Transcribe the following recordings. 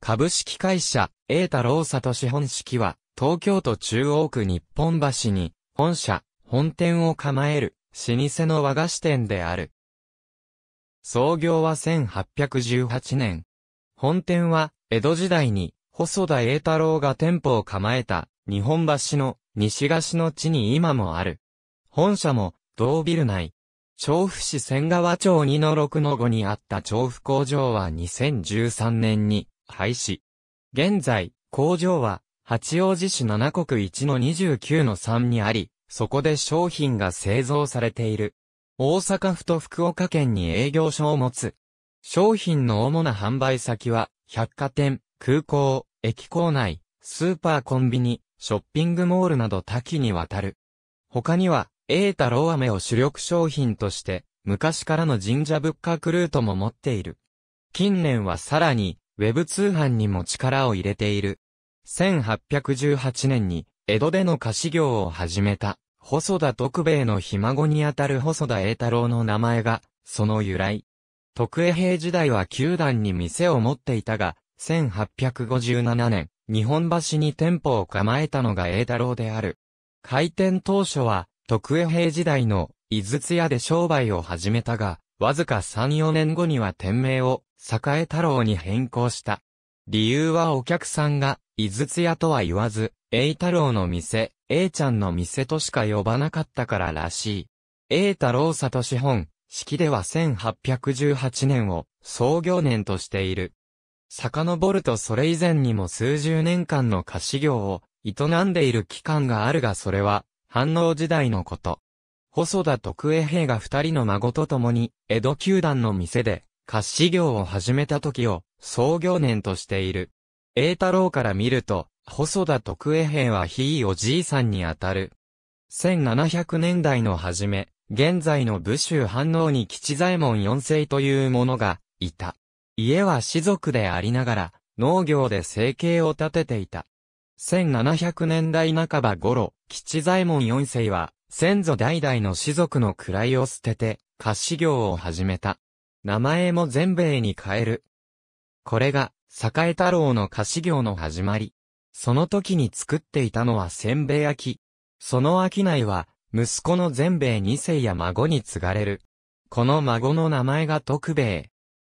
株式会社、栄太郎里資本式は、東京都中央区日本橋に、本社、本店を構える、老舗の和菓子店である。創業は1818年。本店は、江戸時代に、細田栄太郎が店舗を構えた、日本橋の、西菓子の地に今もある。本社も、同ビル内。調布市千川町2の6の5にあった調布工場は2013年に廃止。現在、工場は、八王子市七国1の29の3にあり、そこで商品が製造されている。大阪府と福岡県に営業所を持つ。商品の主な販売先は、百貨店、空港、駅構内、スーパーコンビニ、ショッピングモールなど多岐にわたる。他には、栄太郎飴を主力商品として、昔からの神社仏閣ルートも持っている。近年はさらに、ウェブ通販にも力を入れている。1818年に、江戸での菓子業を始めた、細田徳兵衛のひ孫にあたる細田栄太郎の名前が、その由来。徳江平時代は球団に店を持っていたが、1857年、日本橋に店舗を構えたのが栄太郎である。開店当初は、徳江平時代の、井筒屋で商売を始めたが、わずか3、4年後には店名を、栄太郎に変更した。理由はお客さんが、井筒屋とは言わず、栄太郎の店、栄ちゃんの店としか呼ばなかったかららしい。栄太郎里資本、式では1818年を創業年としている。遡るとそれ以前にも数十年間の菓子業を営んでいる期間があるがそれは、反応時代のこと。細田徳江兵が二人の孫と共に、江戸球団の店で、菓子業を始めた時を創業年としている。栄太郎から見ると、細田徳江兵はひいおじいさんにあたる。1700年代の初め、現在の武州反応に吉左衛門四世という者が、いた。家は士族でありながら、農業で生計を立てていた。1700年代半ば頃、吉左衛門四世は、先祖代々の士族の位を捨てて、菓子業を始めた。名前も全米に変える。これが、栄太郎の菓子業の始まり。その時に作っていたのはせんべい焼き。その商いは、息子の全米二世や孫に継がれる。この孫の名前が徳兵衛。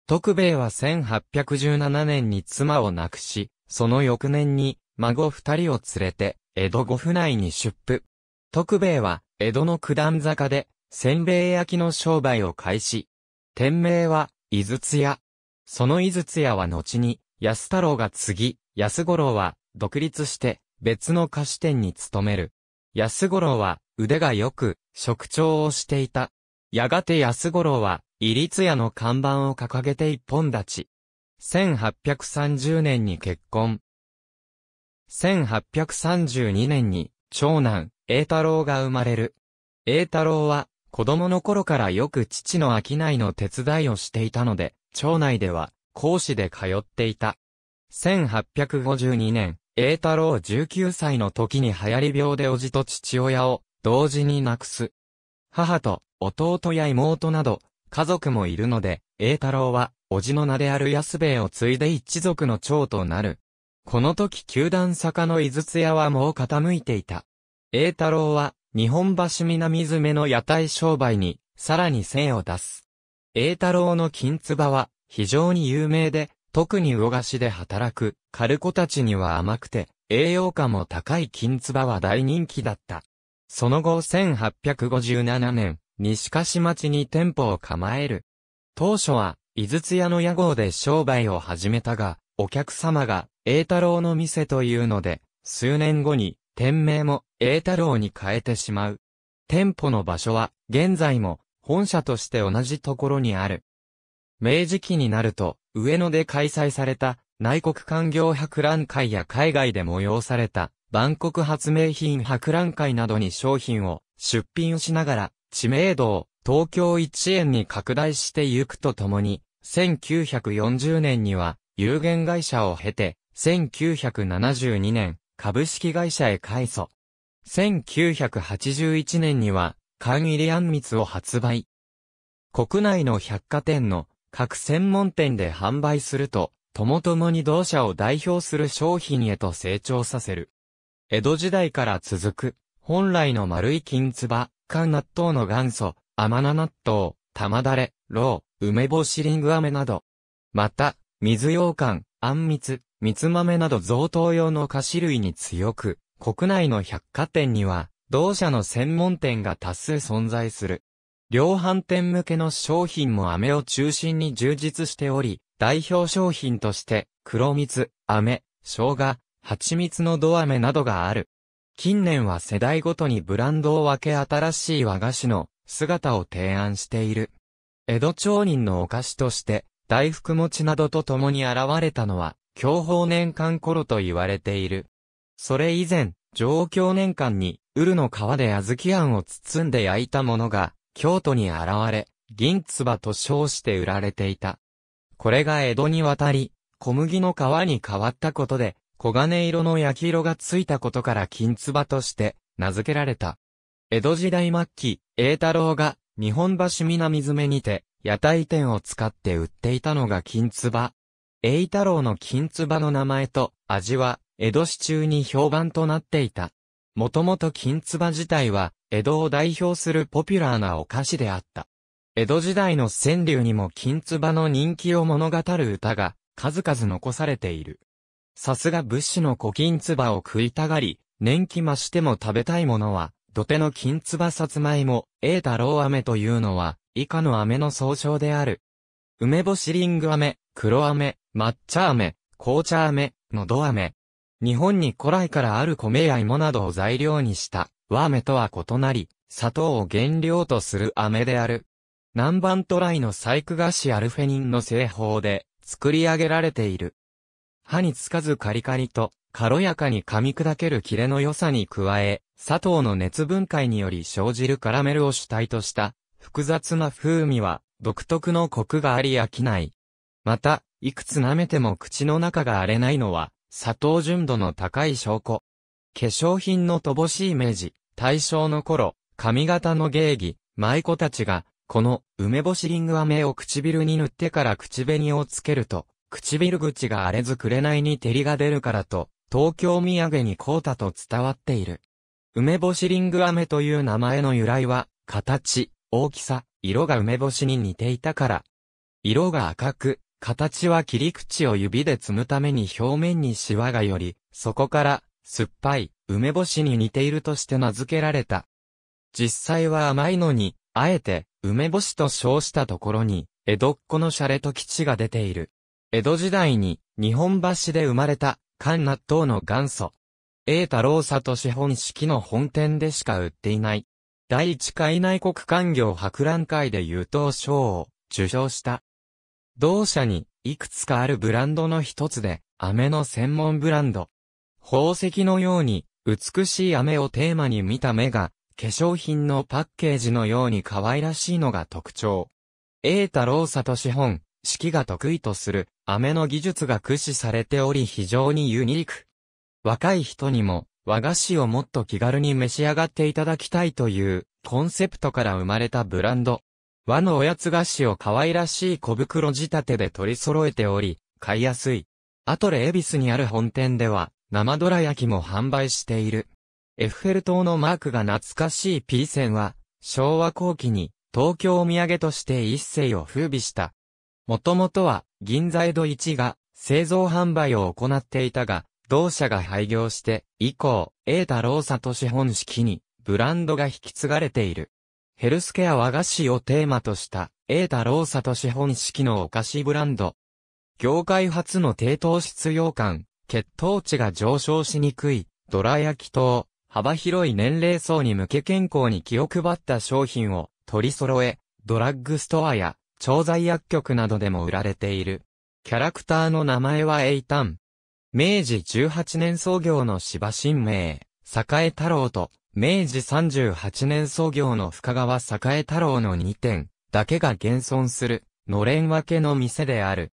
徳兵衛は1817年に妻を亡くし、その翌年に孫二人を連れて、江戸五府内に出府。徳兵衛は、江戸の九段坂で、せんべい焼きの商売を開始。店名は、豆津屋。その豆津屋は後に、安太郎が継ぎ、安五郎は、独立して、別の菓子店に勤める。安五郎は、腕が良く、職長をしていた。やがて安五郎は、伊立屋の看板を掲げて一本立ち。1830年に結婚。1832年に、長男、栄太郎が生まれる。栄太郎は、子供の頃からよく父の商いの手伝いをしていたので、町内では、講師で通っていた。1852年、栄太郎19歳の時に流行り病で叔父と父親を同時に亡くす。母と弟や妹など家族もいるので、栄太郎は叔父の名である安兵衛を継いで一族の長となる。この時球団坂の井筒屋はもう傾いていた。栄太郎は日本橋南詰の屋台商売に、さらに精を出す。栄太郎の金唾は、非常に有名で、特に魚菓子で働く、カルコたちには甘くて、栄養価も高い金唾は大人気だった。その後1857年、西柏町に店舗を構える。当初は、井筒屋の屋号で商売を始めたが、お客様が、栄太郎の店というので、数年後に、店名も栄太郎に変えてしまう。店舗の場所は現在も本社として同じところにある。明治期になると上野で開催された内国官業博覧会や海外で催された万国発明品博覧会などに商品を出品しながら知名度を東京一円に拡大してゆくとともに1940年には有限会社を経て1972年株式会社へ改祖。1981年には、缶入りあんみつを発売。国内の百貨店の各専門店で販売すると、ともともに同社を代表する商品へと成長させる。江戸時代から続く、本来の丸い金唾、缶納豆の元祖、甘菜納豆、玉だれ、ロう、梅干しリング飴など。また、水羊羹、あんみつ、蜜豆など贈答用の菓子類に強く、国内の百貨店には、同社の専門店が多数存在する。量販店向けの商品も飴を中心に充実しており、代表商品として、黒蜜、飴、生姜、蜂蜜の土飴などがある。近年は世代ごとにブランドを分け新しい和菓子の姿を提案している。江戸町人のお菓子として、大福餅などと共に現れたのは、享保年間頃と言われている。それ以前、上京年間に、ウルの皮で小豆あんを包んで焼いたものが、京都に現れ、銀唾と称して売られていた。これが江戸に渡り、小麦の皮に変わったことで、黄金色の焼き色がついたことから金唾として名付けられた。江戸時代末期、栄太郎が日本橋南詰めにて屋台店を使って売っていたのが金唾栄太郎の金唾の名前と味は、江戸市中に評判となっていた。もともと金唾自体は、江戸を代表するポピュラーなお菓子であった。江戸時代の川柳にも金唾の人気を物語る歌が、数々残されている。さすが物資の古金唾を食いたがり、年季増しても食べたいものは、土手の金唾さつまいも、栄太郎飴というのは、以下の飴の総称である。梅干しリング飴、黒飴、抹茶飴、紅茶飴、のど飴。日本に古来からある米や芋などを材料にした和飴とは異なり、砂糖を原料とする飴である。南蛮トライの細工菓子アルフェニンの製法で作り上げられている。歯につかずカリカリと軽やかに噛み砕けるキレの良さに加え、砂糖の熱分解により生じるカラメルを主体とした複雑な風味は独特のコクがあり飽きない。また、いくつ舐めても口の中が荒れないのは、砂糖純度の高い証拠。化粧品の乏しい明治、大正の頃、髪型の芸儀、舞妓たちが、この梅干しリング飴を唇に塗ってから口紅をつけると、唇口が荒れず紅に照りが出るからと、東京土産にこうたと伝わっている。梅干しリング飴という名前の由来は、形、大きさ、色が梅干しに似ていたから。色が赤く、形は切り口を指で摘むために表面にシワがより、そこから、酸っぱい、梅干しに似ているとして名付けられた。実際は甘いのに、あえて、梅干しと称したところに、江戸っ子のシャレと基地が出ている。江戸時代に、日本橋で生まれた、缶納豆の元祖。栄太郎佐と資本式の本店でしか売っていない。第一回内国官業博覧会で優等賞を受賞した。同社に、いくつかあるブランドの一つで、飴の専門ブランド。宝石のように、美しい飴をテーマに見た目が、化粧品のパッケージのように可愛らしいのが特徴。栄太郎里資本、式が得意とする、飴の技術が駆使されており非常にユニーク。若い人にも、和菓子をもっと気軽に召し上がっていただきたいという、コンセプトから生まれたブランド。和のおやつ菓子を可愛らしい小袋仕立てで取り揃えており、買いやすい。アトレエビスにある本店では、生どら焼きも販売している。エッフェル塔のマークが懐かしい P 線は、昭和後期に東京お土産として一世を風靡した。もともとは銀座江戸一が製造販売を行っていたが、同社が廃業して以降、栄太郎里資本式にブランドが引き継がれている。ヘルスケア和菓子をテーマとした、エータローサと資本式のお菓子ブランド。業界初の低糖質羊羹、血糖値が上昇しにくい、ドラ焼き等、幅広い年齢層に向け健康に気を配った商品を取り揃え、ドラッグストアや調剤薬局などでも売られている。キャラクターの名前はエイタン。明治18年創業の芝新名、栄太郎と明治38年創業の深川栄太郎の2店だけが現存する、のれん分けの店である。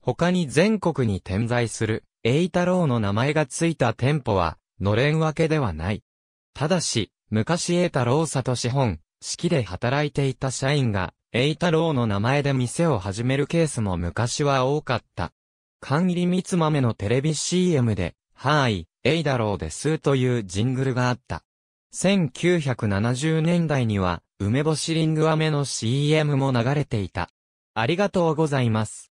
他に全国に点在する、栄太郎の名前がついた店舗は、のれん分けではない。ただし、昔栄太郎里資本、式で働いていた社員が、栄太郎の名前で店を始めるケースも昔は多かった。管入三蜜豆のテレビ CM で、はーい、栄太郎ですというジングルがあった。1970年代には、梅干しリング飴の CM も流れていた。ありがとうございます。